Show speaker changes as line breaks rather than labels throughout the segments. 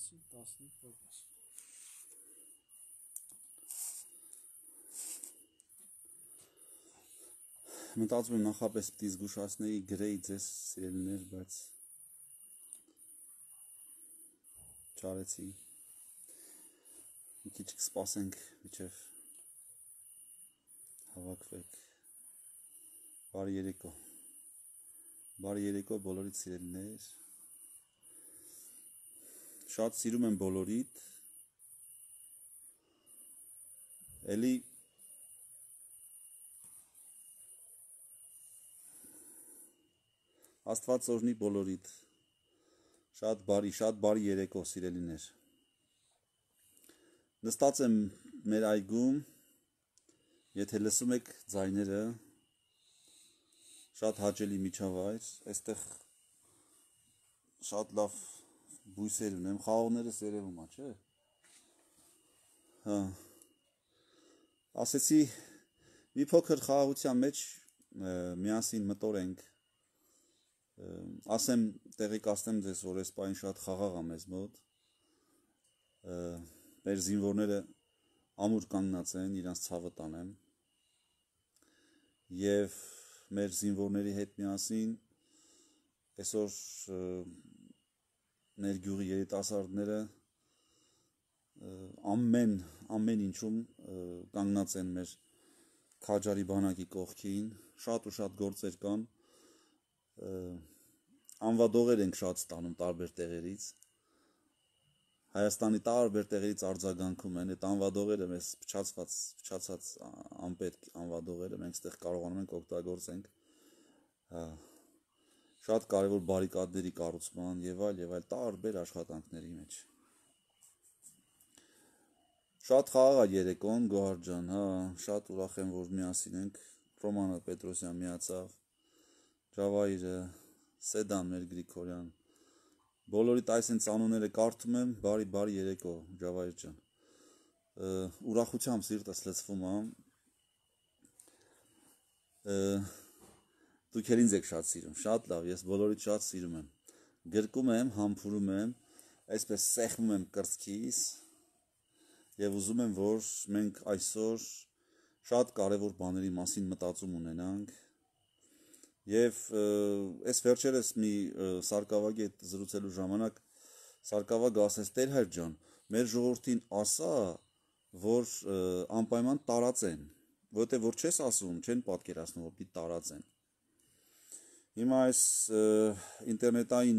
10-ին 15%։ Մտածում եմ նախապես պիտի զգուշացնեի գրեի ձեզ սիրելիներ, բայց ճարեցի։ Մի քիչ կսպասենք, միջև հավաքվեք։ Բարի երեկո։ Բարի երեկո բոլորիդ սիրելիներ։ Շատ սիրում եմ բոլորիդ։ Էլի Աստված օրհնի բոլորիդ։ Շատ բարի, շատ բարի երեկո, սիրելիներ։ Նստած եմ մեր այգում, եթե լսում եք ձայները, շատ հաճելի միջավայր, այստեղ շատ լավ բույսեր ունեմ, խաղողները սերևում է, չէ՞։ Հա։ Ասեցի մի փոքր խաղաղության մեջ միասին մտորենք ասեմ տեղեկացնեմ ձեզ որ այս պայն շատ խաղաղ է մեզ մոտ մեր զինվորները ամուր կանգնած են իրանց ցավը տանեմ եւ մեր զինվորների հետ միասին այսօր մեր գյուղի երիտասարդները ամեն ամեն ինչում կանգնած են մեր քաջարի բանակի կողքին, շատ ու շատ գործեր կան։ Անվադողեր ենք շատ ստանում տարբեր տեղերից։ Հայաստանի տարբեր տեղերից արձագանքում են այդ անվադողերը մեզ փչացված, փչացած անպետք անվադողերը մենք այդտեղ կարողանում ենք օգտագործենք։ Հա շատ կարևոր բարիկադների կառուցման եւ այլ եւ այլ տարբեր աշխատանքների մեջ։ Շատ խաղաղ է երեկոն Գոհար ջան, հա, շատ ուրախ եմ, որ միասին ենք։ Ռոմանը Պետրոսյան միացավ, Ջավայիրը, Սեդան մեր Գրիգորյան։ Բոլորիդ այս են ցանոները կարդում եմ, բարի բարի երեկո, Ջավայիր ջան։ Ուրախությամբ սիրտս լցվում է։ Դուք էլ ինձ եք շատ սիրում, շատ լավ, ես բոլորից շատ սիրում եմ։ Գրկում եմ, համբուրում եմ, այսպես սեղմում եմ կրծքիս եւ ուզում եմ, որ մենք այսօր շատ կարևոր բաների մասին մտածում ունենանք։ Եվ այս վերջերս մի սարկավագի հետ զրուցելու ժամանակ սարկավագը ասեց՝ «Տեր հայր ջան, մեր ժողովրդին ասա, որ անպայման տարածեն, որտեղ որ չես ասում, չեն պատկերացնում, որ պիտի տարածեն»։ Հիմա այս ինտերնետային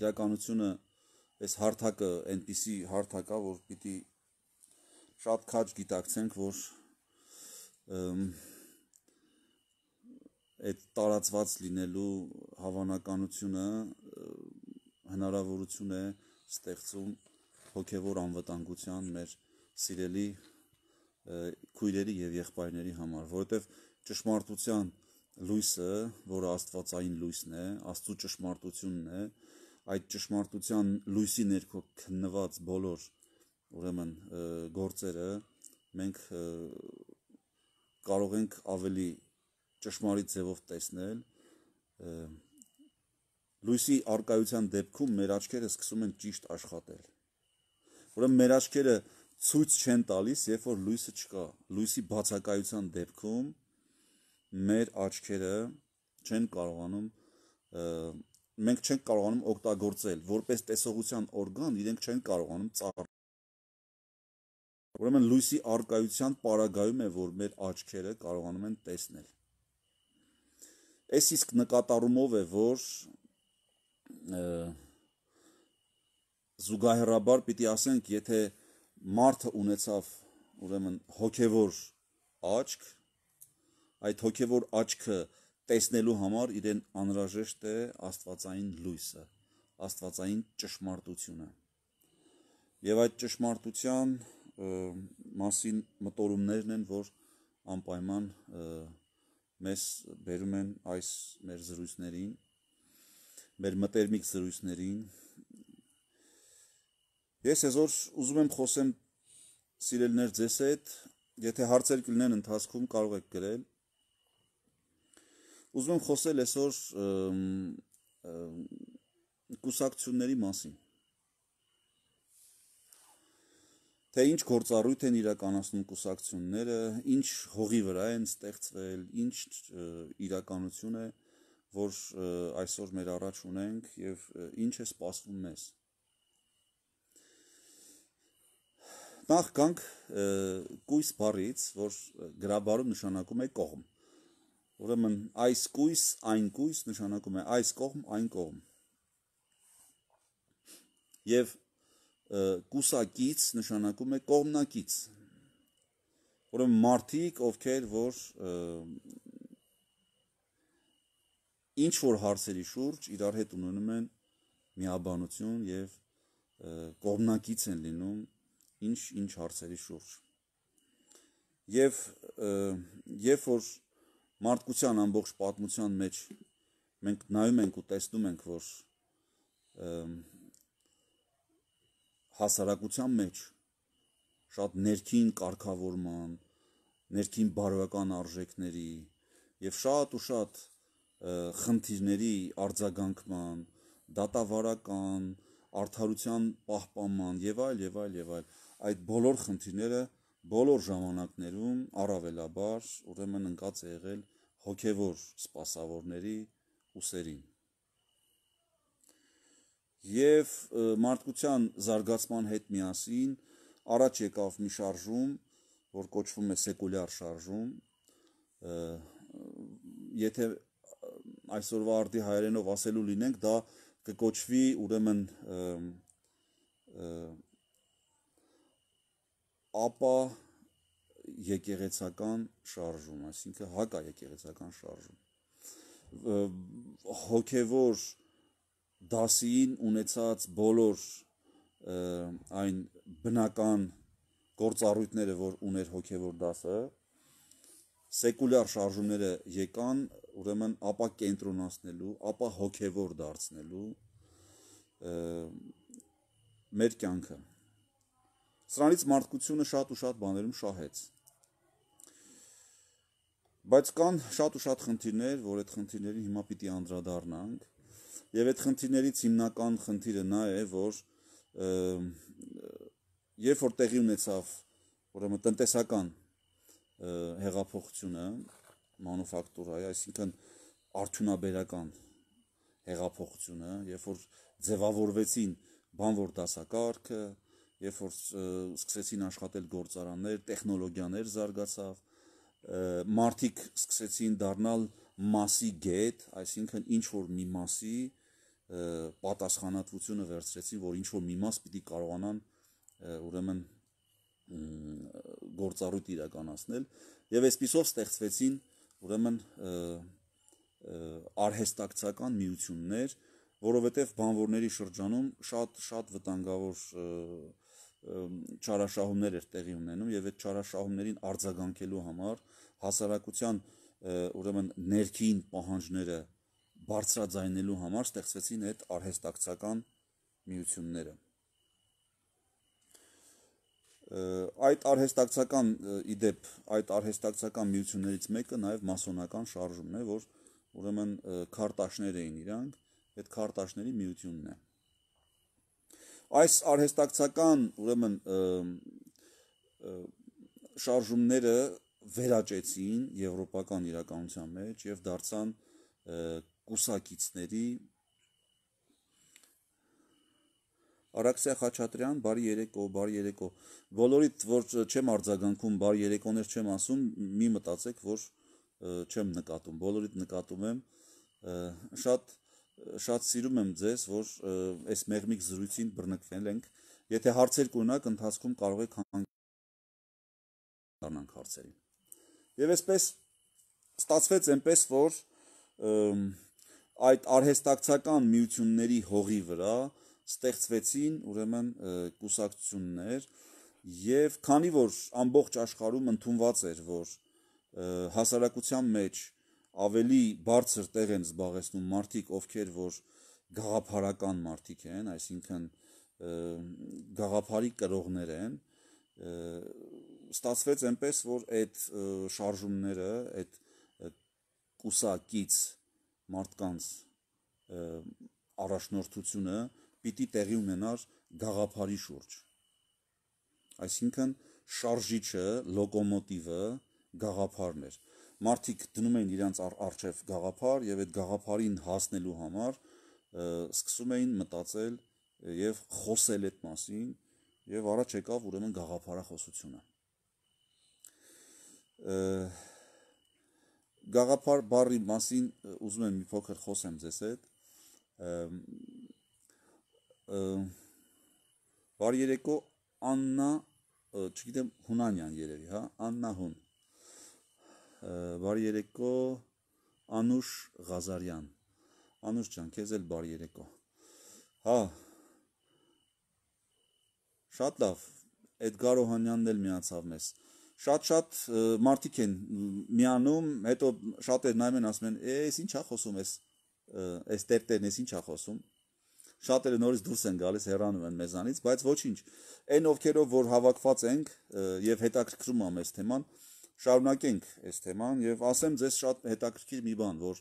իրականությունը այս հարթակը այնպիսի հարթակա, որ պիտի շատ քաջ գիտակցենք, որ այդ տարածված լինելու հավանականությունը հնարավորություն է ստեղծում հոգևոր անվտանգության մեր սիրելի քույրերի եւ եղբայրների համար, որովհետեւ ճշմարտության և լույսը, որը Աստվածային լույսն է, Աստծո ճշմարտությունն է, այդ ճշմարտության լույսի ներքո քննված բոլոր ուրեմն գործերը մենք կարող ենք ավելի ճշմարիտ ձևով տեսնել լույսի արկայության դեպքում մեր աչքերը սկսում են ճիշտ աշխատել ուրեմն մեր աչքերը ցույց չեն տալիս երբ որ լույսը չկա լույսի բացակայության դեպքում մեր աչքերը չեն կարողանում մենք չենք կարողանում օգտագործել որպես տեսողության օրգան, իրենք չեն կարողանում ծառայել։ Ուրեմն լույսի արկայության պարագայում է, որ մեր աչքերը կարողանում են տեսնել։ Այս իսկ նկատառումով է, որ զուգահեռաբար պիտի ասենք, եթե մարդը ունեցավ ուրեմն հոգևոր աչք, այդ հոգևոր աչքը տեսնելու համար իրեն անհրաժեշտ է աստվածային լույսը, աստվածային ճշմարտությունը։ Եվ այդ ճշմարտության մասին մտորումներն են, որ անպայման մեզ բերում են այս մեր զրույցներին, մեր մտերմիկ զրույցներին։ Ես այսօր ուզում եմ խոսեմ սիրելներ ձեզ հետ, եթե հարցեր կլինեն ընթացքում կարող եք գրել Ուզում եմ խոսել այսօր կուսակցությունների մասին։ Թե ինչ գործառույթ են իրականացնում կուսակցությունները, ինչ հողի վրա են ստեղծվել, ինչ իրականություն է, որ այսօր մեր առաջ ունենք եւ ինչ է սպասվում մեզ։ Նախ կանք կույս բառից, որ գրաբարում նշանակում է կողմ Ուրեմն այս կույս, այն կույս նշանակում է այս կողմ, այն կողմ։ Եվ կուսակից նշանակում է կողմնակից։ Ուրեմն մարդիկ, ովքեր որ ինչ որ հարցերի շուրջ իրար հետ ունենում են միաբանություն եւ կողմնակից են լինում ինչ ինչ հարցերի շուրջ։ Եվ երբ որ և, և, և, և, և, և, և, և, և մարդկության ամբողջ պատմության մեջ մենք նայում ենք ու տեսնում ենք, որ հասարակության մեջ շատ ներքին կարգավորման, ներքին բարոյական արժեքների եւ շատ ու շատ խնդիրների արձագանքման, դատավարական, արդարության պահպանման եւ այլ եւ այլ եւ այլ այդ բոլոր խնդիրները այ բոլոր ժամանակներում առավելաբար ուրեմն ընկած է եղել հոգևոր սպասավորների ուսերին։ Եվ մարդկության զարգացման հետ միասին առաջ եկավ մի շարժում, որ կոչվում է սեկուլյար շարժում, եթե այսօրվա արդի հայերենով ասելու լինենք, դա կկոչվի ուրեմն ապա եկեղեցական շարժում, այսինքն հակա եկեղեցական շարժում։ Հոգևոր դասին ունեցած բոլոր այն բնական գործառույթները, որ ուներ հոգևոր դասը, սեկուլյար շարժումները եկան, ուրեմն ապա կենտրոնացնելու, ապա հոգևոր դարձնելու մեր կյանքը Սրանից մարդկությունը շատ ու շատ բաներում շահեց։ Բայց կան շատ ու շատ խնդիրներ, որ այդ խնդիրներին հիմա պիտի անդրադառնանք։ Եվ այդ խնդիրներից հիմնական խնդիրը նա է, որ երբ որ տեղի ունեցավ ուրեմն տնտեսական հեղափոխությունը, մանուֆակտուրայի, այսինքն արդյունաբերական հեղափոխությունը, երբ որ ձևավորվեցին բանվոր դասակարգը, երբ որ սկսեցին աշխատել գործարաններ, տեխնոլոգիաներ զարգացավ, մարդիկ սկսեցին դառնալ մասի գետ, այսինքն ինչ որ մի մասի պատասխանատվությունը վերցրեցին, որ ինչ որ մի մաս պիտի կարողանան ուրեմն գործառույթ իրականացնել եւ այսպիսով ստեղծվեցին ուրեմն արհեստակցական միություններ, որովհետև բանվորների շրջանում շատ շատ վտանգավոր և, չարաշահումներ էր տեղի ունենում եւ այդ չարաշահումներին արձագանքելու համար հասարակության ուրեմն ներքին պահանջները բարձրաձայնելու համար ստեղծվեցին այդ արհեստակցական միությունները այդ արհեստակցական իդեպ այդ արհեստակցական միություններից մեկը նաև մասոնական շարժումն է որ ուրեմն քարտաշներ էին իրանք այդ քարտաշների միությունն է այս արհեստակցական ուրեմն շարժումները վերաճեցին եվրոպական իրականության մեջ եւ դարձան կուսակիցների Արաքսիա Խաչատրյան, բարի երեկո, բարի երեկո։ Բոլորիդ որ չեմ արձագանքում, բարի երեկոներ չեմ ասում, մի մտածեք, որ չեմ նկատում։ Բոլորիդ նկատում եմ։ Շատ և, շատ սիրում եմ ձեզ, որ այս մեղմիկ զրույցին բռնկվել ենք։ Եթե հարցեր կունենաք, ընթացքում կարող եք հանգանանք հարցերին։ Եվ այսպես ստացվեց այնպես, որ այդ արհեստակցական միությունների հողի վրա ստեղծվեցին ուրեմն կուսակցություններ եւ քանի որ ամբողջ աշխարհում ընդունված էր որ հասարակության մեջ և, ավելի բարձր տեղ են զբաղեցնում մարդիկ, ովքեր որ գաղափարական մարդիկ են, այսինքն գաղափարի կրողներ են, ստացվեց այնպես, որ այդ շարժումները, այդ կուսակից մարդկանց առաջնորդությունը պիտի տեղի ունենար գաղափարի շուրջ։ Այսինքն շարժիչը, լոկոմոտիվը գաղափարն էր մարդիկ դնում էին իրանց առ, արջև գաղափար եւ այդ գաղափարին հասնելու համար սկսում էին մտածել եւ խոսել այդ մասին եւ առաջ եկավ ուրեմն գաղափարախոսությունը գաղափար բարի մասին ուզում եմ մի փոքր խոսեմ ձեզ հետ բարի երեկո աննա չգիտեմ հունանյան երևի հա աննա հուն բարի երեկո Անուշ Ղազարյան։ Անուշ ջան, քեզ էլ բարի երեկո։ Հա։ Շատ լավ։ Էդգար Օհանյանն էլ միացավ մեզ։ Շատ-շատ մարդիկ են միանում, հետո շատեր նայում են ասում են, «Էս ինչա խոսում ես»։ Էս տերտերն էս ինչա խոսում։ Շատերը նորից դուրս են գալիս, հեռանում են մեզանից, բայց ոչինչ։ Այն ովքերով որ հավաքված ենք եւ հետաքրքրում ամես թեման, շարունակենք այս թեման եւ ասեմ ձեզ շատ հետաքրքիր մի բան, որ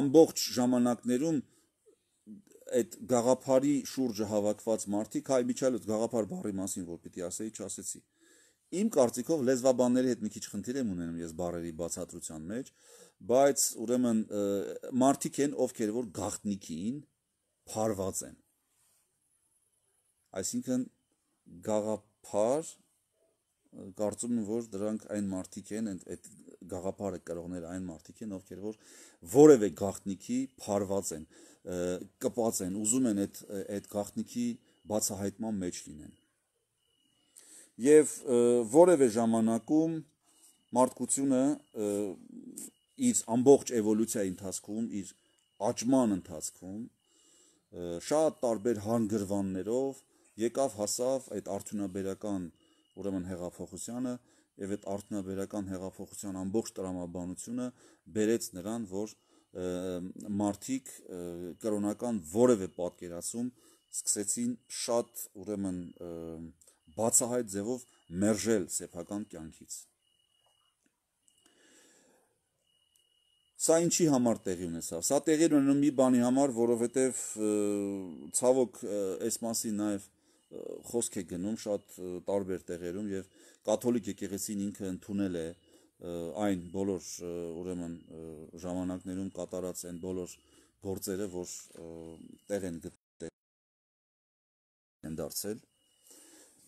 ամբողջ ժամանակներում այդ գաղափարի շուրջը հավաքված մարդիկ, հայ միջալոց գաղափար բարի մասին որ պիտի ասեի, չասեցի։ Իմ կարծիքով լեզվաբանների հետ մի քիչ խնդիր եմ ունենում ես բարերի բացատրության մեջ, բայց ուրեմն մարդիկ են, ովքեր որ գաղտնիքին փարված են։ Այսինքն գաղափար կարծում եմ որ դրանք այն մարդիկ են այդ գաղափարը կրողներ այն մարդիկ են ովքեր որ որևէ գաղտնիքի փարված են կպած են ուզում են այդ այդ գաղտնիքի բացահայտման մեջ լինեն եւ որևէ ժամանակում մարդկությունը իր ամբողջ էվոլյուցիայի ընթացքում իր աճման ընթացքում շատ տարբեր հանգրվաններով եկավ հասավ այդ արդյունաբերական ուրեմն հեղափոխությանը եւ այդ արդնաբերական հեղափոխության ամբողջ տրամաբանությունը բերեց նրան, որ մարդիկ կրոնական որևէ պատկերացում սկսեցին շատ ուրեմն բացահայտ ձևով մերժել սեփական կյանքից։ Սա ինչի համար տեղի ունեցավ։ Սա տեղի ունենում մի բանի համար, որովհետև ցավոք այս մասին նաև խոսք է գնում շատ տարբեր տեղերում եւ կաթոլիկ եկեղեցին ինքը ընդունել է այն բոլոր ուրեմն ժամանակներում կատարած այն բոլոր գործերը, որ տեղ են գտել են դարձել։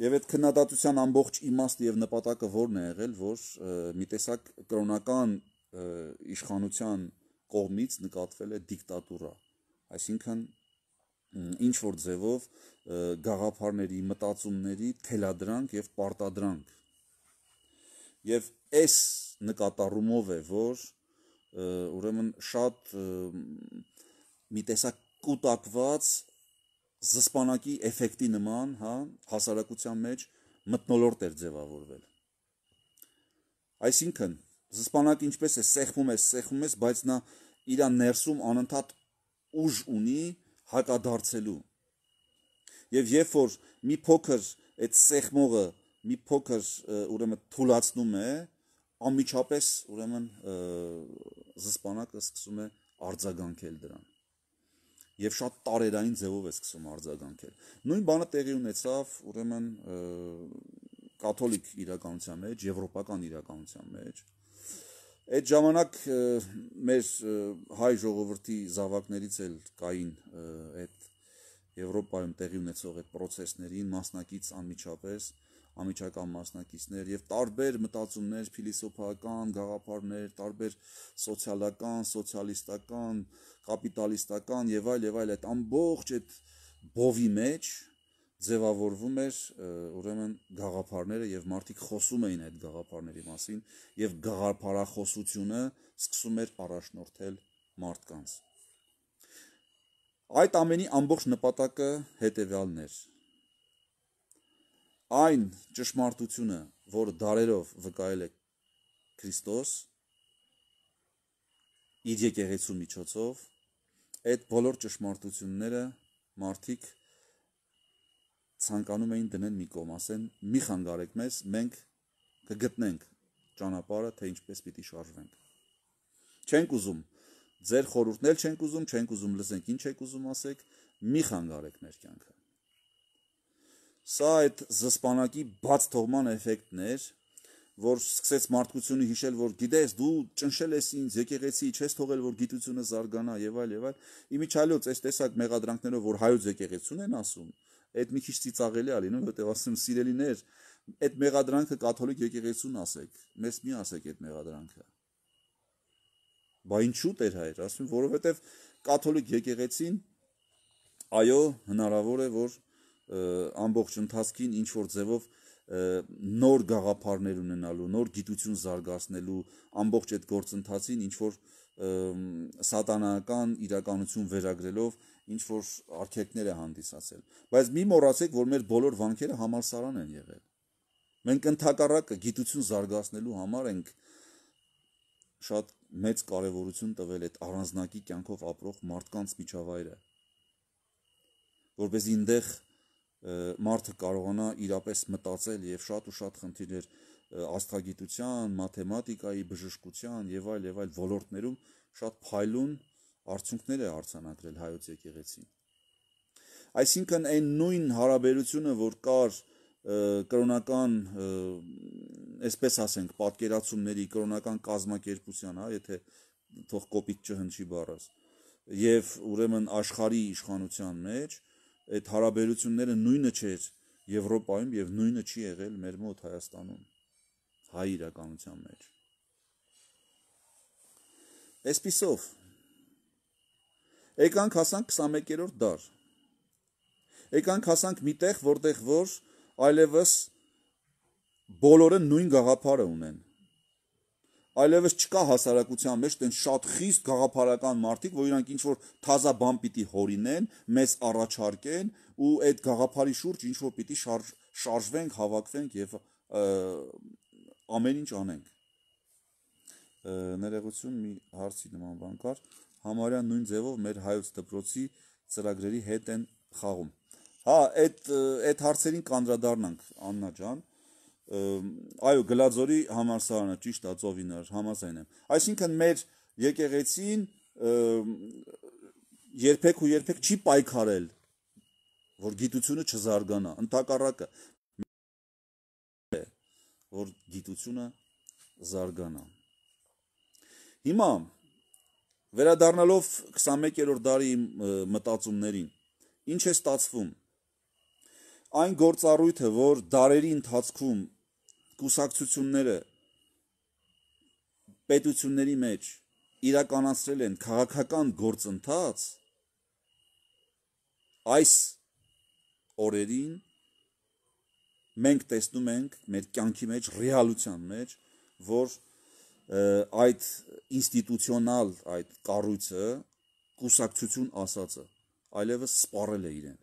Եվ այդ քննադատության ամբողջ իմաստը եւ նպատակը որն է եղել, որ մի տեսակ կրոնական իշխանության կողմից նկատվել է դիկտատուրա։ Այսինքն ինչ որ ձևով գաղափարների, մտածումների թելադրանք եւ պարտադրանք։ Եվ այս նկատառումով է, որ ուրեմն շատ մի տեսակ կուտակված զսպանակի էֆեկտի նման, հա, հասարակության մեջ մտնոլորտ էր ձևավորվել։ Այսինքն, զսպանակը ինչպես է սեղմում է, սեղմում է, բայց նա իր ներսում անընդհատ ուժ ունի, հակադարձելու։ Եվ երբ որ մի փոքր այդ սեղմողը մի փոքր ուրեմն թուլացնում է, անմիջապես ուրեմն զսպանակը սկսում է արձագանքել դրան։ Եվ շատ տարերային ձևով է սկսում արձագանքել։ Նույն բանը տեղի ունեցավ ուրեմն կաթոլիկ իրականության մեջ, եվրոպական իրականության մեջ, Այդ ժամանակ մեր հայ ժողովրդի զավակներից էլ կային այդ Եվրոպայում տեղի ունեցող այդ process-ներին մասնակից անմիջապես ամիջական մասնակիցներ եւ տարբեր մտածումներ, փիլիսոփայական, գաղափարներ, տարբեր սոցիալական, սոցիալիստական, կապիտալիստական եւ այլ եւ այլ այդ ամբողջ այդ բովի մեջ ձևավորվում էր ուրեմն գաղափարները եւ մարդիկ խոսում էին այդ գաղափարների մասին եւ գաղափարախոսությունը սկսում էր առաջնորդել մարդկանց այդ ամենի ամբողջ նպատակը հետեւյալն էր այն ճշմարտությունը որ դարերով վկայել է Քրիստոս իր եկեղեցու միջոցով այդ բոլոր ճշմարտությունները մարդիկ ցանկանում էին դնել մի կողմ, ասեն՝ «Մի խանգարեք մեզ, մենք կգտնենք ճանապարհը, թե ինչպես պիտի շարժվենք»։ Չենք ուզում, ձեր խորհուրդն էլ չենք ուզում, չենք ուզում լսենք, ինչ եք ուզում ասեք, մի խանգարեք մեր կյանքը։ Սա այդ զսպանակի բաց թողման էֆեկտն էր, որ սկսեց մարդկությունը հիշել, որ գիտես, դու ճնշել ես ինձ, եկեղեցի չես թողել, որ գիտությունը զարգանա եւ այլ եւ այլ։ Իմիջալոց այս տեսակ մեղադրանքներով, որ հայոց եկեղեցուն են ասում, այդ մի քիչ ծիծաղելի է լինում, որտեղ ասում սիրելիներ, այդ մեղադրանքը կաթոլիկ եկեղեցուն ասեք, մեզ մի ասեք այդ մեղադրանքը։ Բա ինչու՞ Տեր հայր, ասում, որովհետև կաթոլիկ եկեղեցին այո, հնարավոր է, որ ամբողջ ընթացքին ինչ որ ձևով նոր գաղափարներ ունենալու, նոր գիտություն զարգացնելու ամբողջ այդ գործընթացին ինչ որ սատանական իրականություն վերագրելով ինչ որ արքեկներ է հանդիսացել։ Բայց մի մոռացեք, որ մեր բոլոր վանքերը համալսարան են եղել։ Մենք ընդհակառակը գիտություն զարգացնելու համար ենք շատ մեծ կարևորություն տվել այդ առանձնակի կյանքով ապրող մարդկանց միջավայրը, որբես ինտեղ մարդը կարողանա իրապես մտածել եւ շատ ու շատ խնդիրներ աստղագիտության, մաթեմատիկայի, բժշկության եւ այլ եւ այլ ոլորտներում շատ փայլուն արդյունքներ է արցանագրել հայոց եկեղեցին։ Այսինքն այն նույն հարաբերությունը, որ կար կրոնական, այսպես ասենք, պատկերացումների կրոնական կազմակերպության, հա, եթե թող կոպիտ չհնչի բառս, եւ ուրեմն աշխարհի իշխանության մեջ այդ հարաբերությունները նույնը չէր Եվրոպայում եւ նույնը չի եղել մեր մոտ Հայաստանում հայ իրականության մեջ։ Այսպիսով Եկանք հասանք 21-րդ դար։ Եկանք հասանք միտեղ, որտեղ որ այլևս բոլորը նույն գաղափարը ունեն։ Այլևս չկա հասարակության մեջ այն շատ խիստ գաղափարական մարդիկ, որ իրանք ինչ որ թազա բան պիտի հորինեն, մեզ առաջարկեն ու այդ գաղափարի շուրջ ինչ որ պիտի շարժ, շարժվենք, հավաքվենք եւ ամեն ինչ անենք։ Ներեգություն մի հարցի նման բան կար։ Ա, համարյա նույն ձևով մեր հայոց դպրոցի ծրագրերի հետ են խաղում։ Հա, այդ այդ հարցերին կանդրադառնանք Աննա ջան։ Այո, Գլաձորի համալսարանը ճիշտ ածովիներ, համաձայն եմ։ Այսինքն մեր եկեղեցին երբեք ու երբեք չի պայքարել որ գիտությունը չզարգանա, ընդհակառակը որ գիտությունը զարգանա։ Հիմա Վերադառնալով 21-րդ դարի մտածումներին, ինչ է ստացվում։ Այն գործառույթը, որ դարերի ընթացքում կուսակցությունները պետությունների մեջ իրականացրել են քաղաքական գործընթաց, այս օրերին մենք տեսնում ենք մեր կյանքի մեջ, ռեալության մեջ, որ այդ ինստիտուցիոնալ այդ կառույցը կուսակցություն ասածը այլևս սպառել է իրեն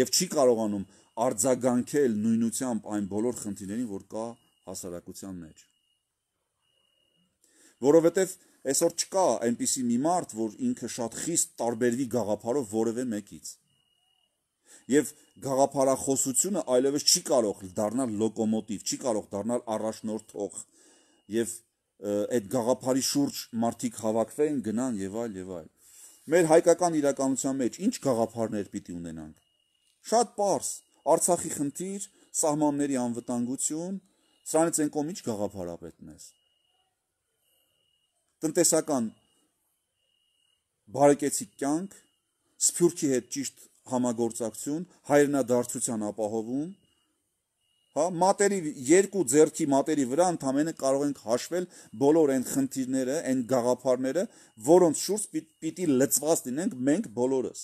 եւ չի կարողանում արձագանքել նույնությամբ այն բոլոր խնդիրներին որ կա հասարակության մեջ որովհետեւ այսօր չկա այնպիսի մի մարդ որ ինքը շատ խիստ տարբերվի գաղափարով որևէ մեկից եւ գաղափարախոսությունը այլևս չի կարող դառնալ լոկոմոտիվ չի կարող դառնալ առաջնորդող եւ այդ գաղափարի շուրջ մարդիկ հավաքվեն, գնան եւ այլ եւ այլ։ Մեր հայկական իրականության մեջ ինչ գաղափարներ պիտի ունենանք։ Շատ པարս Արցախի խնդիր, սահմանների անվտանգություն, սրանից են կոմ ինչ գաղափարապետնես։ Տնտեսական բարեկեցիկ կյանք, սփյուռքի հետ ճիշտ համագործակցություն, հայրենադարձության ապահովում, հա մատերի երկու ձեռքի մատերի վրա ընդամենը կարող ենք հաշվել բոլոր այն խնդիրները, այն գաղափարները, որոնց շուրջ պի, պիտի լծված լինենք մենք բոլորս։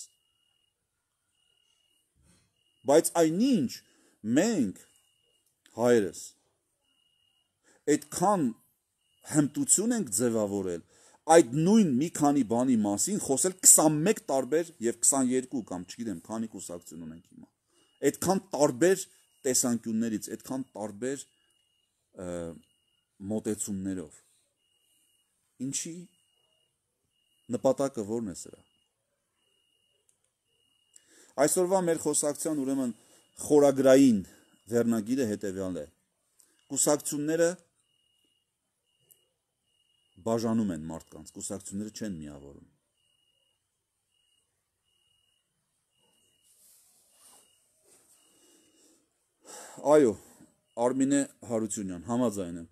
Բայց այնինչ մենք հայրս այդքան հմտություն ենք ձևավորել այդ նույն մի քանի բանի մասին խոսել 21 տարբեր եւ 22 կամ չգիտեմ քանի կուսակցություն ունենք հիմա։ Այդքան տարբեր տեսանկյուններից, այդքան տարբեր մոտեցումներով։ Ինչի նպատակը ո՞րն է սրա։ Այսօրվա մեր խոսակցության ուրեմն խորագրային վերնագիրը հետևյալն է։ Կուսակցությունները բաժանում են մարդկանց, կուսակցությունները չեն միավորում։ Այո, Արմինե Հարությունյան, համաձայն եմ։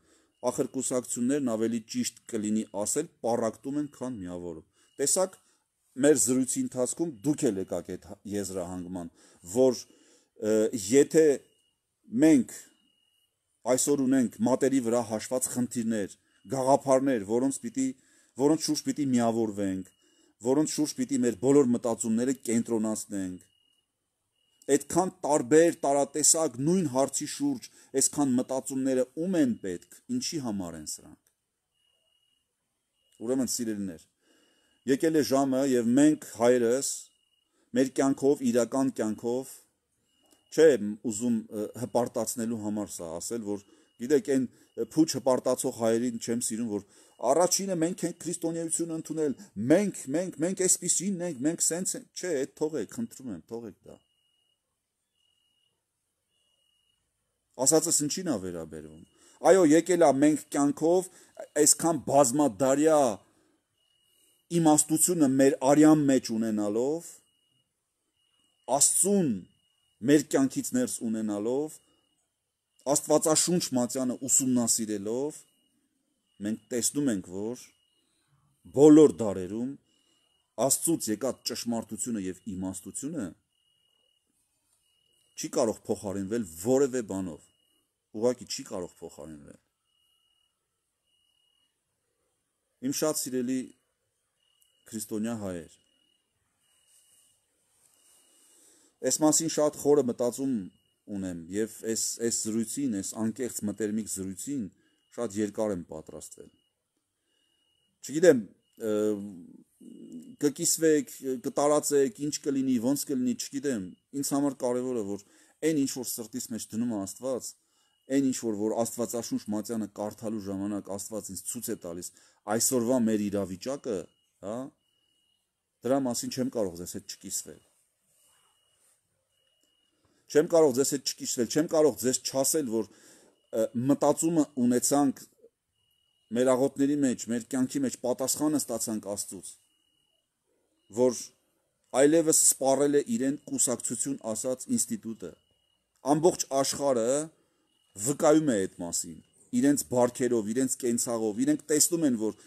Ախր կուսակցություններն ավելի ճիշտ կլինի ասել, պարակտում են, քան միավորում։ Տեսակ, մեր զրույցի ընթացքում դուք եք եկաք այդ եզրահանգման, որ եթե մենք այսօր ունենք մատերի վրա հաշված խնդիրներ, գաղափարներ, որոնց պիտի որոնց շուրջ պիտի միավորվենք, որոնց շուրջ պիտի մեր բոլոր մտածումները կենտրոնացնենք, այդքան տարբեր տարատեսակ նույն հարցի շուրջ այսքան մտածումները ում են պետք, ինչի համար են սրանք։ Ուրեմն սիրելիներ, եկել է ժամը եւ մենք հայրս մեր կյանքով, իրական կյանքով չէ ուզում հպարտացնելու համար սա ասել, որ գիտեք այն փուչ հպարտացող հայերին չեմ սիրում, որ առաջինը մենք ենք քրիստոնեություն ընդունել, մենք, մենք, մենք այսպեսին ենք, մենք սենց ենք, չէ, այդ թողեք, խնդրում եմ, թողեք դա։ ասածս ինչին ա վերաբերվում։ Այո, եկել ա մենք կյանքով այսքան բազմադարյա իմաստությունը մեր արյան մեջ ունենալով Աստծուն մեր կյանքից ներս ունենալով Աստվածաշունչ մատյանը ուսումնասիրելով մենք տեսնում ենք, որ բոլոր դարերում Աստծուց եկած ճշմարտությունը եւ իմաստությունը իմ չի կարող փոխարինվել որևէ բանով։ Ուղղակի չի կարող փոխարինվել։ Իմ շատ սիրելի քրիստոնյա հայեր, Այս մասին շատ խորը մտածում ունեմ եւ այս այս զրույցին, այս անկեղծ մտերմիկ զրույցին շատ երկար եմ պատրաստվել։ Չգիտեմ, կկիսվեք, կտարածեք, ինչ կլինի, ոնց կլինի, չգիտեմ։ Ինձ համար կարևորը որ այն ինչ որ սրտիս մեջ դնում է Աստված, այն ինչ որ որ Աստվածաշունչ Մատյանը կարդալու ժամանակ Աստված ինձ ցույց է տալիս այսօրվա մեր իրավիճակը, հա? Դրա մասին չեմ կարող ձեզ հետ չկիսվել։ Չեմ կարող ձեզ հետ չկիսվել, չեմ կարող ձեզ չասել, որ մտածումը ունեցանք մեր աղոթների մեջ, մեր կյանքի մեջ պատասխանը ստացանք Աստծուց որ այլևս սպառել է իրեն կուսակցություն ասած ինստիտուտը։ Ամբողջ աշխարհը վկայում է այդ մասին։ Իրենց բարքերով, իրենց կենցաղով, իրենք տեսնում են, որ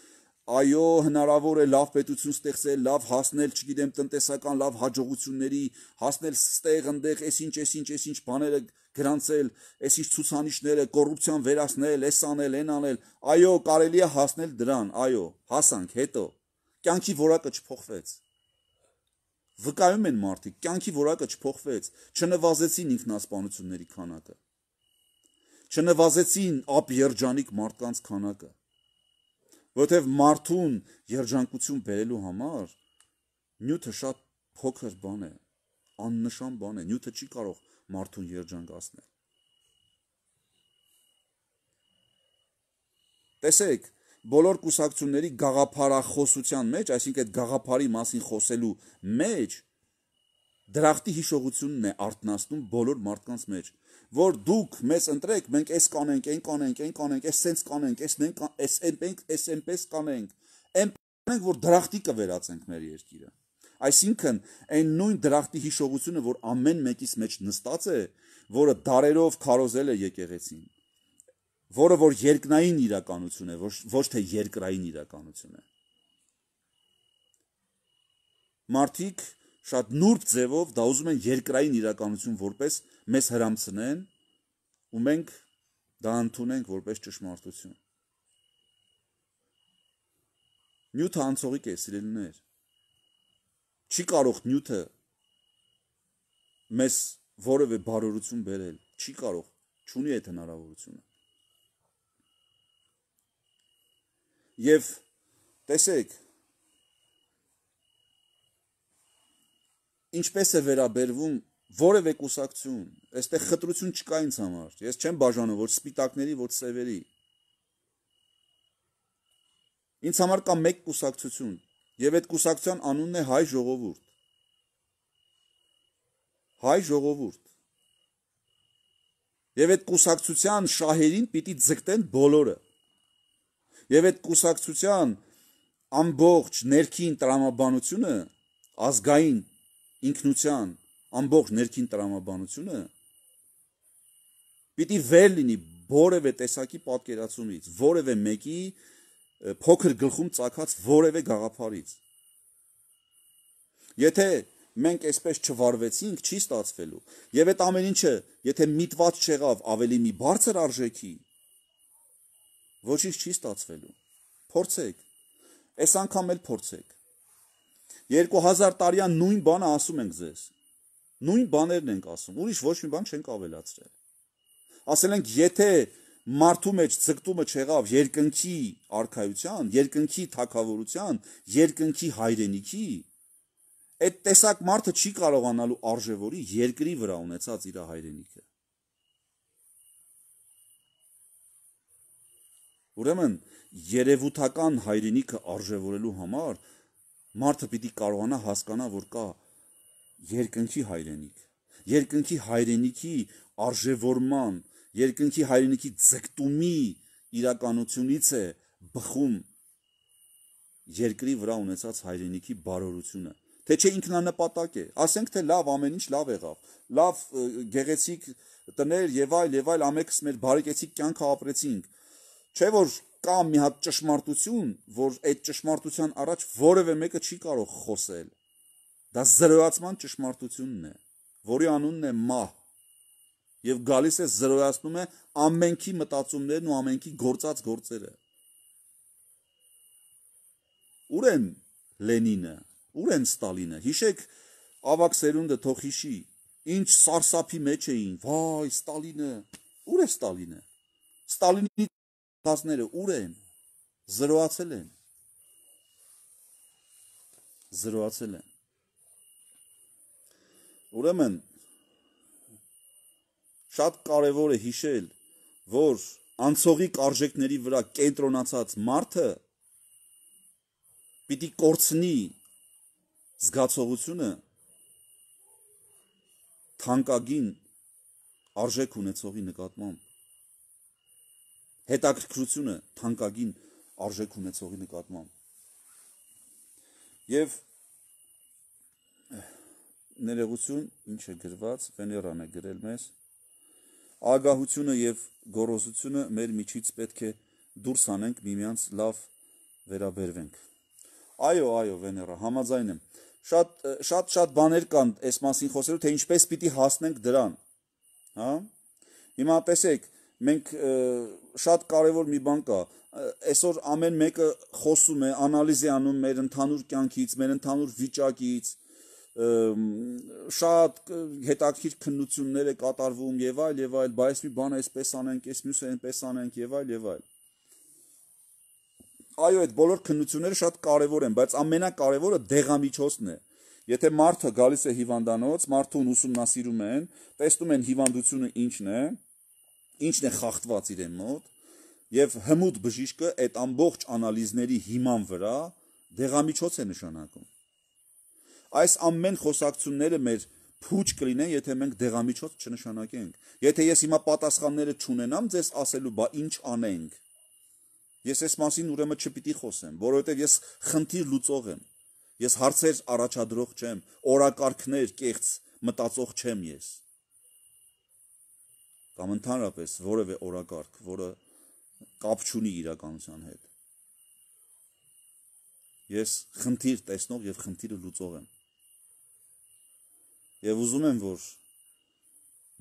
այո, հնարավոր է լավ պետություն ստեղծել, լավ հասնել, չգիտեմ, տնտեսական լավ հաջողությունների, հասնել ստեղ ընդեղ, այսինչ, այսինչ, այսինչ բաները գրանցել, այսինչ ցուցանիշները, կոռուպցիան վերացնել, էս անել, այն անել։ Այո, կարելի է հասնել դրան, այո, հասանք հետո։ Կյանքի որակը չփոխվեց վկայում են մարդիկ, կյանքի որակը չփոխվեց, չնվազեցին ինքնասպանությունների քանակը։ Չնվազեցին ապերջանիկ մարդկանց քանակը։ Որտեւ մարդուն երջանկություն բերելու համար նյութը շատ փոքր բան է, աննշան բան է, նյութը չի կարող մարդուն երջանկացնել։ Տեսեք, բոլոր կուսակցությունների գաղափարախոսության մեջ, այսինքն այդ գաղափարի մասին խոսելու մեջ դրախտի հիշողությունն է արտնասնում բոլոր մարդկանց մեջ, որ դուք մեզ ընտրեք, մենք էս կանենք, այն կանենք, այն կանենք, էս սենց կանենք, էս նենք, էս այնպես, էս այնպես կանենք, այնպես որ դրախտի կվերածենք մեր երկիրը։ Այսինքն, այն նույն դրախտի հիշողությունը, որ ամեն մեկից մեջ նստած է, որը դարերով քարոզել է եկեղեցին, որը որ երկնային իրականություն է, ոչ, ոչ թե երկրային իրականություն է։ Մարդիկ շատ նուրբ ձևով դա ուզում են երկրային իրականություն որպես մեզ հрамցնեն ու մենք դա ընդունենք որպես ճշմարտություն։ Նյութը անցողիկ է, սիրելիներ։ Չի կարող նյութը մեզ որևէ բարօրություն բերել, չի կարող, չունի այդ հնարավորությունը։ Եվ տեսեք, ինչպես է վերաբերվում որևէ կուսակցություն, այստեղ խտրություն չկա ինձ համար։ Ես չեմ բաժանում ոչ սպիտակների, ոչ սևերի։ Ինձ համար կա մեկ կուսակցություն, եւ այդ կուսակցության անունն է հայ ժողովուրդ։ Հայ ժողովուրդ։ Եվ այդ կուսակցության շահերին պիտի ձգտեն բոլորը եւ այդ կուսակցության ամբողջ ներքին տրամաբանությունը ազգային ինքնության ամբողջ ներքին տրամաբանությունը պիտի վեր լինի որևէ տեսակի պատկերացումից, որևէ մեկի փոքր գլխում ծակած որևէ գաղափարից։ Եթե մենք այսպես չվարվեցինք, չի ստացվելու։ Եվ այդ ամեն ինչը, եթե միտված չեղավ ավելի մի բարձր արժեքի, Ոչինչ չի ստացվելու։ Փորձեք։ Այս անգամ էլ փորձեք։ 2000 տարյան նույն բանը ասում ենք ձեզ։ Նույն բաներն ենք ասում, ուրիշ ոչ մի բան չենք ավելացրել։ Ասել ենք, եթե մարդու մեջ ցկտումը չեղավ երկնքի արխայության, երկնքի թակավորության, երկնքի հայրենիքի, այդ տեսակ մարդը չի կարողանալու արժևորի երկրի վրա ունեցած իր հայրենիքը։ Ուրեմն երևութական հայրենիքը արժևորելու համար մարդը պիտի կարողանա հասկանա, որ կա երկնքի հայրենիք, երկնքի հայրենիքի արժևորման, երկնքի հայրենիքի ձգտումի իրականությունից է բխում երկրի վրա ունեցած հայրենիքի բարորությունը թե չէ ինքնանպատակ է ասենք թե լավ ամեն ինչ լավ եղավ լավ գեղեցիկ տներ եւ այլ եւ այլ ամեքս մեր բարեկեցիկ կյանքը ապրեցինք Չէ որ կա մի հատ ճշմարտություն, որ այդ ճշմարտության առաջ որևէ մեկը չի կարող խոսել։ Դա զրոյացման ճշմարտությունն է, որի անունն է մահ։ Եվ գալիս է զրոյացնում է ամենքի մտածումներն ու ամենքի գործած գործերը։ Ուր են Լենինը, ուր են Ստալինը։ Հիշեք ավակ սերունդը թող հիշի, ինչ սարսափի մեջ էին, վայ, Ստալինը, ուր է Ստալինը։ Ստալինի Տասները ուր են, զրոացել են, զրոացել են։ Ուրեմն, շատ կարևոր է հիշել, որ անցողի կարժեքների վրա կենտրոնացած մարդը պիտի կորցնի զգացողությունը թանկագին արժեք ունեցողի նկատմամբ հետաքրքրությունը թանկագին արժեք ունեցողի նկատմամբ։ Եվ ներեգություն, ինչ է գրված, Վեներան է գրել մեզ, ագահությունը եւ գորոզությունը մեր միջից պետք է դուրս անենք միմյանց լավ վերաբերվենք։ Այո, այո, Վեներա, համաձայն եմ։ Շատ շատ շատ բաներ կան այս մասին խոսելու, թե ինչպես պիտի հասնենք դրան։ Հա։ Հիմա պես եք, մենք շատ կարևոր մի բան կա այսօր ամեն մեկը խոսում է անալիզ է անում մեր ընդհանուր կյանքից մեր ընդհանուր վիճակից շատ հետաքրքիր քննություններ է կատարվում եւ այլ եւ այլ բայց մի բան այսպես անենք այս մյուսը այնպես անենք եւ այլ եւ այլ այո այդ բոլոր քննությունները շատ կարևոր են բայց ամենակարևորը դեղամիջոցն է Եթե մարդը գալիս է հիվանդանոց, մարդուն ուսումնասիրում են, տեսնում են հիվանդությունը ինչն է, ինչն է խախտված իրեն մոտ, եւ հմուտ բժիշկը այդ ամբողջ անալիզների հիման վրա դեղամիջոց է նշանակում։ Այս ամեն խոսակցությունները մեր փուչ կլինեն, եթե մենք դեղամիջոց չնշանակենք։ Եթե ես հիմա պատասխանները չունենամ ձեզ ասելու, բա ինչ անենք։ Ես այս մասին ուրեմն չպիտի խոսեմ, որովհետև ես խնդիր լուծող եմ։ Ես հարցեր առաջադրող չեմ, օրակարգներ կեղծ մտածող չեմ ես կամ ընդհանրապես որևէ օրակարգ, որը կապ չունի իրականության հետ։ Ես խնդիր տեսնող եւ խնդիրը լուծող եմ։ Եվ ուզում եմ, որ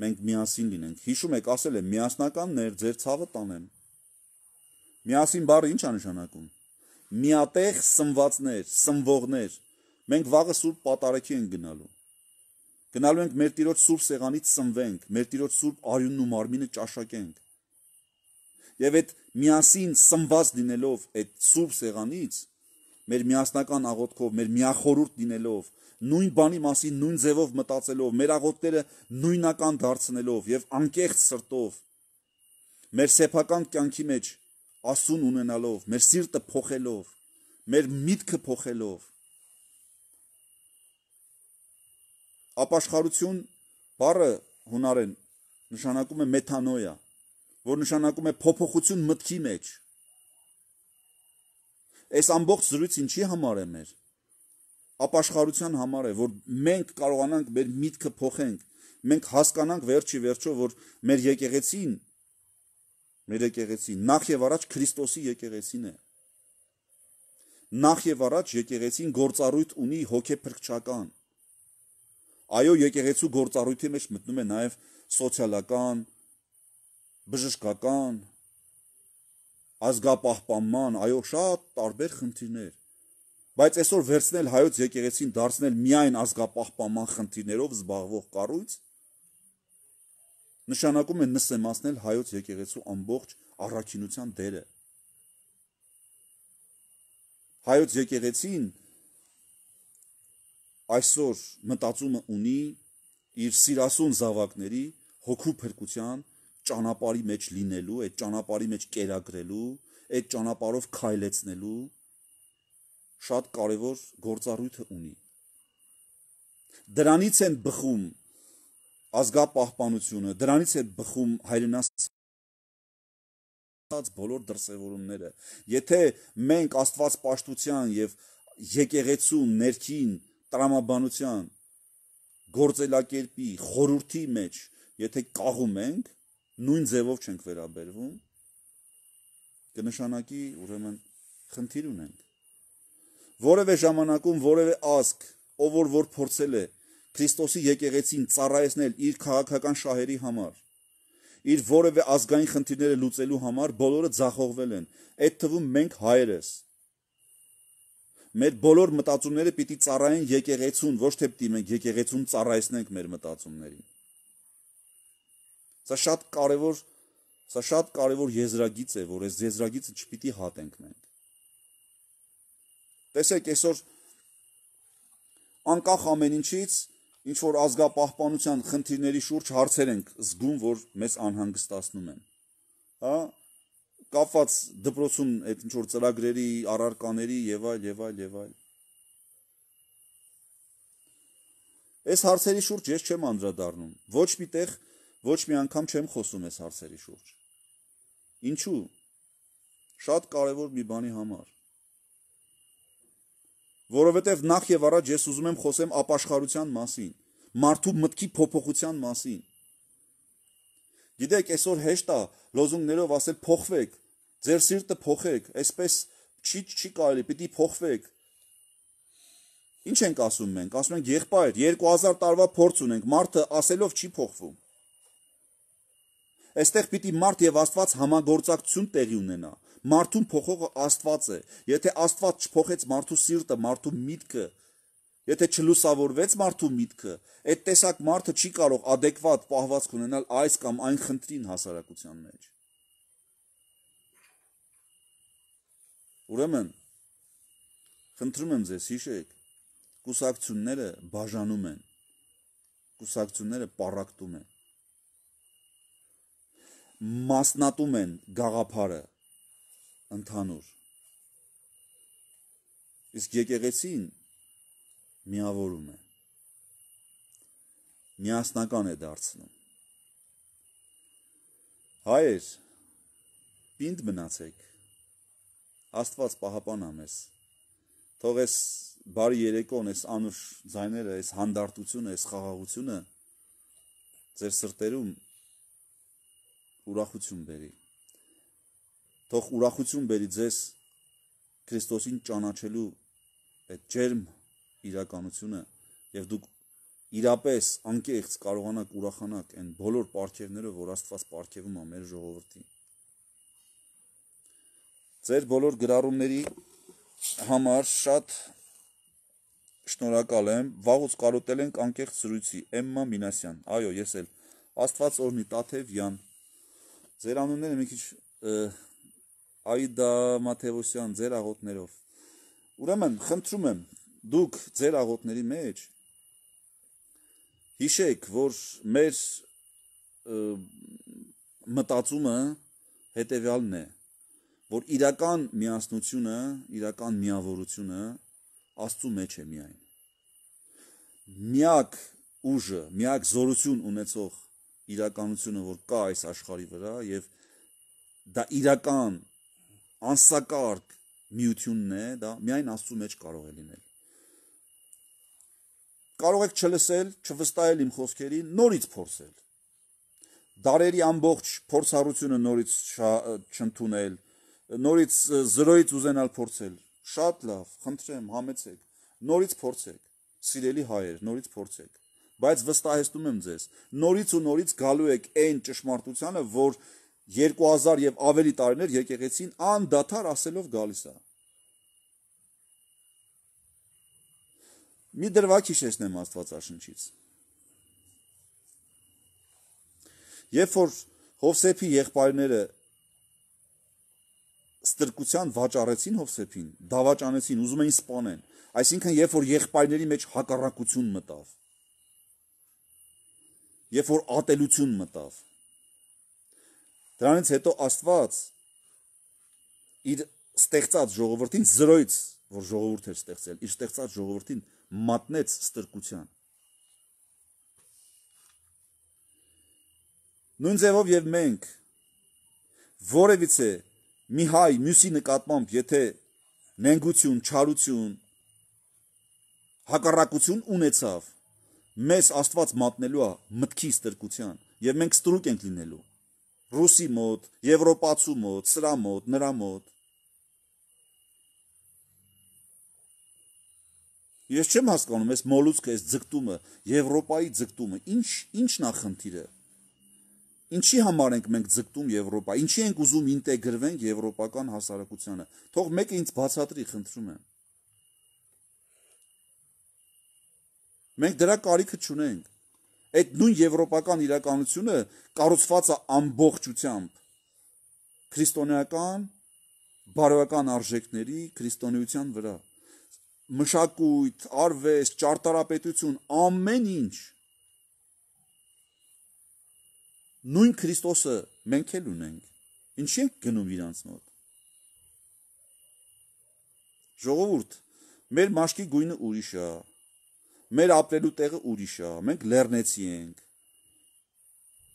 մենք միասին լինենք։ Հիշում եք, ասել եմ, միասնականներ ձեր ցավը տանեմ։ Միասին բառը ի՞նչ է նշանակում։ Միատեղ սնվածներ, սնվողներ։ Մենք վաղը սուրբ պատարագի են գնալու։ Գնալու ենք մեր Տիրոջ սուրբ սեղանից սնվենք, մեր Տիրոջ սուրբ արյունն ու մարմինը ճաշակենք։ Եվ այդ միասին սնված լինելով այդ սուրբ սեղանից մեր միասնական աղոթքով, մեր միախորուրդ դինելով, նույն բանի մասին նույն ձևով մտածելով, մեր աղոթքերը նույնական դարձնելով եւ անկեղծ սրտով մեր սեփական կյանքի մեջ ասուն ունենալով, մեր սիրտը փոխելով, մեր միտքը փոխելով ապաշխարություն բառը հունարեն նշանակում է մեթանոյա, որ նշանակում է փոփոխություն մտքի մեջ։ Այս ամբողջ զրույցն ինչի համար է մեր։ Ապաշխարության համար է, որ մենք կարողանանք մեր միտքը փոխենք, մենք հասկանանք վերջի վերջո, որ մեր եկեղեցին մեր եկեղեցին նախ եւ առաջ Քրիստոսի եկեղեցին է։ Նախ եւ առաջ եկեղեցին գործառույթ ունի հոգեփրկչական Այո, եկեղեցու գործառույթի մեջ մտնում է նաև սոցիալական, բժշկական, ազգապահպանման, այո, շատ տարբեր խնդիրներ։ Բայց այսօր վերցնել հայոց եկեղեցին դարձնել միայն ազգապահպանման խնդիրներով զբաղվող կառույց նշանակում է նսեմացնել հայոց եկեղեցու ամբողջ առաքինության դերը հայոց եկեղեցին այսօր մտածումը ունի իր սիրասուն զավակների հոգու փրկության ճանապարհի մեջ լինելու, այդ ճանապարհի մեջ կերակրելու, այդ ճանապարհով քայլեցնելու շատ կարևոր գործառույթը ունի։ Դրանից են բխում ազգապահպանությունը, դրանից է բխում հայրենասիրած բոլոր դրսևորումները։ Եթե մենք Աստված պաշտության եւ եկեղեցու ներքին տրամաբանության գործելակերպի խորհրդի մեջ, եթե կաղում ենք, նույն ձևով չենք վերաբերվում, կնշանակի ուրեմն խնդիր ունենք։ Որևէ ժամանակում որևէ ազգ, ով որ որ փորձել է Քրիստոսի եկեղեցին ծառայեցնել իր քաղաքական շահերի համար, իր որևէ ազգային խնդիրները լուծելու համար, բոլորը ձախողվել են։ Այդ թվում մենք հայերս մեր բոլոր մտածումները պիտի ծառայեն եկեղեցուն, ոչ թե պիտի մենք եկեղեցուն ծառայեցնենք մեր մտածումներին։ Սա շատ կարևոր սա շատ կարևոր եզրագիծ է, որ այս եզրագիծը չպիտի հատենք մենք։ Տեսեք, այսօր անկախ ամեն ինչից ինչ որ ազգապահպանության խնդիրների շուրջ հարցեր ենք զգում, որ մեզ անհանգստացնում են։ Հա, կապված դպրոցում այդ ինչ որ ծրագրերի, առարկաների եւ այլ եւ այլ եւ այլ։ Այս հարցերի շուրջ ես չեմ անդրադառնում։ Ոչ մի տեղ, ոչ մի անգամ չեմ խոսում այս հարցերի շուրջ։ Ինչու՞։ Շատ կարևոր մի բանի համար։ Որովհետեւ նախ եւ առաջ ես ուզում եմ խոսեմ ապաշխարության մասին, մարդու մտքի փոփոխության մասին։ Գիտեք, այսօր հեշտ է լոզունգներով ասել փոխվեք, Ձեր սիրտը փոխեք, այսպես չի չի կարելի, պիտի փոխվեք։ Ինչ ենք ասում մենք։ Ասում ենք եղբայր, 2000 տարվա փորձ ունենք, մարդը ասելով չի փոխվում։ Այստեղ պիտի մարդ եւ Աստված համագործակցություն տեղի ունենա։ Մարդուն փոխողը Աստված է։ Եթե Աստված չփոխեց մարդու սիրտը, մարդու միտքը, Եթե չլուսավորվեց մարդու միտքը, այդ տեսակ մարդը չի կարող adekvat պահվածք ունենալ այս կամ այն խնդրին հասարակության մեջ։ Ուրեմն խնդրում եմ ձեզ հիշեք, կուսակցությունները բաժանում են։ Կուսակցությունները պարակտում են։ Մասնատում են գաղափարը ընդհանուր։ Իսկ եկեղեցին միավորում է։ Միասնական է դարձնում։ Հայեր, պինդ մնացեք Աստված պահապանա մեզ։ Թող էս բարի երեկոն, էս անուշ ձայները, էս հանդարտությունը, էս խաղաղությունը ձեր սրտերում ուրախություն բերի։ Թող ուրախություն բերի ձեզ Քրիստոսին ճանաչելու այդ ջերմ իրականությունը եւ դուք իրապես անկեղծ կարողanak ուրախանալ այն բոլոր ապարքերները, որ Աստված ապարգևում է մեր ժողովրդին։ Ձեր բոլոր գրառումների համար շատ շնորհակալ եմ։ Վաղուց կարոտել ենք անկեղծ զրույցի Էմմա Մինասյան։ Այո, ես էլ Աստված օրհնի Տաթևյան։ Ձեր անունները մի քիչ Այդա Մաթեոսյան ձեր աղոտներով։ Ուրեմն, խնդրում եմ, դուք ձեր աղոտների մեջ հիշեք, որ մեր մտածումը հետևյալն է։ և, որ իրական միասնությունը, իրական միավորությունը Աստծո մեջ է միայն։ Միակ ուժը, միակ զորություն ունեցող իրականությունը, որ կա այս աշխարի վրա եւ դա իրական անսակարգ միությունն է, դա միայն Աստծո մեջ կարող է լինել։ Կարող եք չլսել, չվստահել իմ խոսքերին, նորից փորձել։ Դարերի ամբողջ փորձառությունը նորից չընդունել, չա, նորից զրոյից ուզենալ փորձել։ Շատ լավ, խնդրեմ, համեցեք։ Նորից փորձեք, սիրելի հայեր, նորից փորձեք։ Բայց վստահեցնում եմ ձեզ, նորից ու նորից գալու եք այն ճշմարտությանը, որ 2000 եւ ավելի տարիներ եկեղեցին անդադար ասելով գալիս է։ Մի դրվագ հիշեցնեմ Աստվածաշնչից։ Երբ որ Հովսեփի եղբայրները ստրկության վաճառեցին Հովսեփին, դավաճանեցին, ուզում էին սպանեն։ Այսինքն, երբ որ եղբայրների մեջ հակառակություն մտավ, երբ որ ատելություն մտավ, դրանից հետո Աստված իր ստեղծած ժողովրդին զրոյից, որ ժողովուրդ էր ստեղծել, իր ստեղծած ժողովրդին մատնեց ստրկության։ Նույն ձևով եւ մենք որևիցե մի հայ մյուսի նկատմամբ եթե նենգություն, չարություն, հակառակություն ունեցավ, մեզ Աստված մատնելու է մտքի ստրկության եւ մենք ստրուկ ենք լինելու ռուսի մոտ, եվրոպացու մոտ, սրա մոտ, նրա մոտ Ես չեմ հասկանում, այս մոլուցքը, այս ձգտումը, Եվրոպայի ձգտումը, ինչ ինչն է խնդիրը։ Ինչի համար ենք մենք ձգտում Եվրոպա։ Ինչի ենք ուզում ինտեգրվենք եվրոպական հասարակությանը։ Թող մեկը ինձ բացատրի, խնդրում եմ։ Մենք դրա կարիքը չունենք։ Այդ նույն եվրոպական իրականությունը կառուցված է ամբողջությամբ քրիստոնեական բարոյական արժեքների քրիստոնեության վրա։ Մշակույթ, արվեստ, ճարտարապետություն, ամեն ինչ նույն Քրիստոսը մենք էլ ունենք։ Ինչի ենք գնում իրանց մոտ։ Ժողովուրդ, մեր մաշկի գույնը ուրիշ է։ Մեր ապրելու տեղը ուրիշ է։ Մենք լեռնեցի ենք։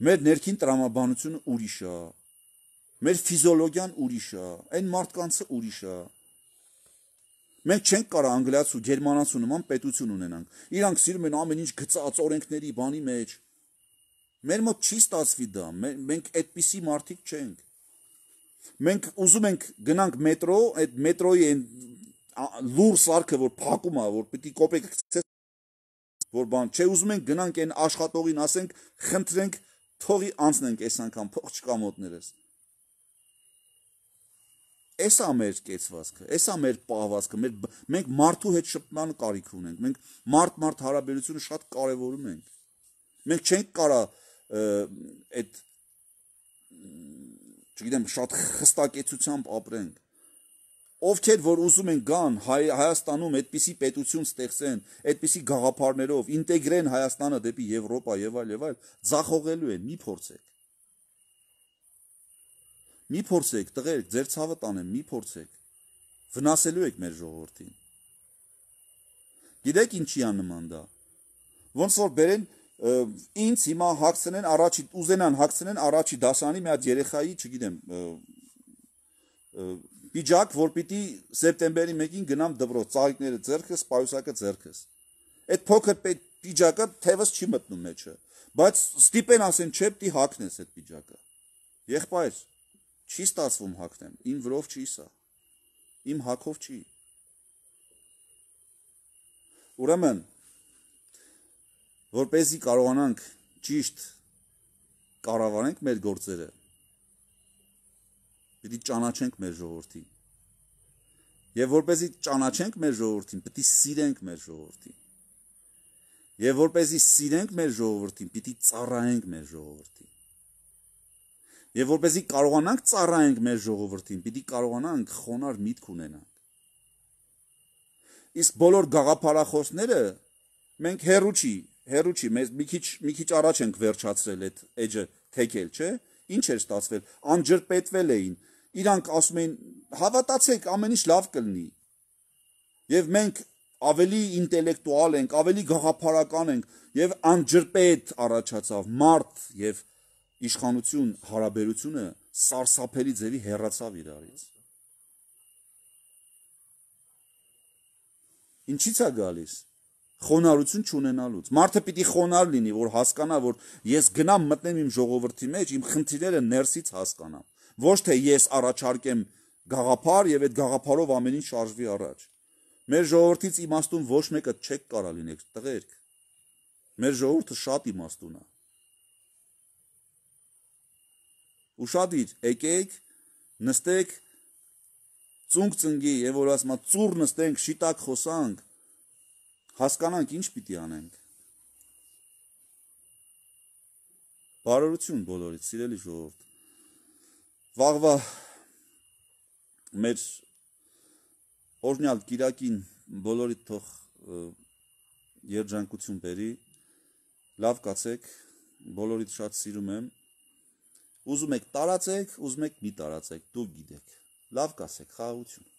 Մեր ներքին տրամաբանությունը ուրիշ է։ Մեր ֆիզիոլոգիան ուրիշ է, այն մարդկանցը ուրիշ է։ Մենք չենք կարող անգլիացու, գերմանացու նման պետություն ունենանք։ Իրանք սիրում են ամեն ինչ գծած օրենքների բանի մեջ։ Մեր մոտ չի ստացվի դա, մենք այդպիսի մարդիկ չենք։ Մենք ուզում ենք գնանք մետրո, այդ մետրոյի այն լուր սարքը, որ փակում է, որ պիտի կոպեկ գցես, որ բան չէ, ուզում ենք գնանք այն աշխատողին ասենք, խնդրենք թողի անցնենք այս անգամ փող չկա մոտներս։ Էս է մեր կեցվածքը, էս է մեր պահվածքը, մեր մենք մարդու հետ շփման կարիք ունենք։ Մենք մարդ-մարդ հարաբերությունը շատ կարևորում ենք։ Մենք չենք կարա այդ չգիտեմ, շատ խստակեցությամբ ապրենք ովքեր որ ուզում են գան հայ, Հայաստանում այդպիսի պետություն ստեղծեն, այդպիսի գաղափարներով ինտեգրեն Հայաստանը դեպի Եվրոպա եւ այլ եւ այլ, ցախողելու են, մի փորձեք։ Մի փորձեք, տղերք, ձեր ցավը տանեմ, մի փորձեք։ Վնասելու եք մեր ժողովրդին։ Գիտեք ինչի աննման դա։ Ոնց որ բերեն ինձ հիմա հացնեն առաջի ուզենան հացնեն առաջի դասանի մի հատ երեխայի, չգիտեմ, պիջակ, որ պիտի սեպտեմբերի 1-ին գնամ դպրոց, ծաղիկները ձեռքս, պայուսակը ձեռքս։ Այդ փոքր պիջակը թևս չի մտնում մեջը, բայց ստիպեն ասեն, չէ, պիտի հակնես այդ պիջակը։ Եղբայր, չի ստացվում հակնեմ, իմ վրով չի սա։ Իմ հակով չի։ Ուրեմն, որ เป զի կարողանանք ճիշտ կառավարենք մեր գործերը պիտի ճանաչենք մեր ժողովրդին եւ որ เป զի ճանաչենք մեր ժողովրդին պիտի սիրենք մեր ժողովրդին եւ որ เป զի սիրենք մեր ժողովրդին պիտի ծառայենք մեր ժողովրդին Եվ որպեսզի կարողանանք ծառայենք մեր ժողովրդին, պիտի կարողանանք խոնար միտք ունենանք։ Իսկ բոլոր գաղափարախոսները մենք հերոու չի հերու չի, մեզ մի քիչ մի քիչ առաջ ենք վերջացրել այդ edge-ը թեկել, չէ՞։ Ինչ էր ստացվել։ Անջրպետվել էին։ Իրանք ասում էին, հավատացեք, ամեն ինչ լավ կլինի։ Եվ մենք ավելի ինտելեկտուալ ենք, ավելի գաղափարական ենք եւ անջրպետ առաջացավ մարդ եւ իշխանություն հարաբերությունը սարսափելի ձևի հեռացավ իրարից։ Ինչից է գալիս խոնարհություն չունենալուց։ Մարդը պիտի խոնար լինի, որ հասկանա, որ ես գնամ մտնեմ իմ ժողովրդի մեջ, իմ խնդիրները ներսից հասկանամ։ Ոչ թե ես առաջարկեմ գաղափար եւ այդ գաղափարով ամեն ինչ շարժվի առաջ։ Մեր ժողովրդից իմաստուն ոչ մեկը չեք կարա լինեք, տղերք։ Մեր ժողովուրդը շատ իմաստուն է։ Ուշադիր, եկեք, նստեք, ծունկ ծնգի եւ որ ասма ծուռ նստենք, շիտակ խոսանք, հասկանանք ինչ պիտի անենք։ Բարօրություն բոլորիդ, սիրելի ժողովուրդ։ Վաղվա մեր օրնյալ Կիրակին բոլորիդ թող երջանկություն բերի։ Լավ կացեք, բոլորիդ շատ սիրում եմ։ Ուզում եք տարածեք, ուզում եք մի տարածեք, դուք գիտեք։ Լավ կասեք, խաղաղություն։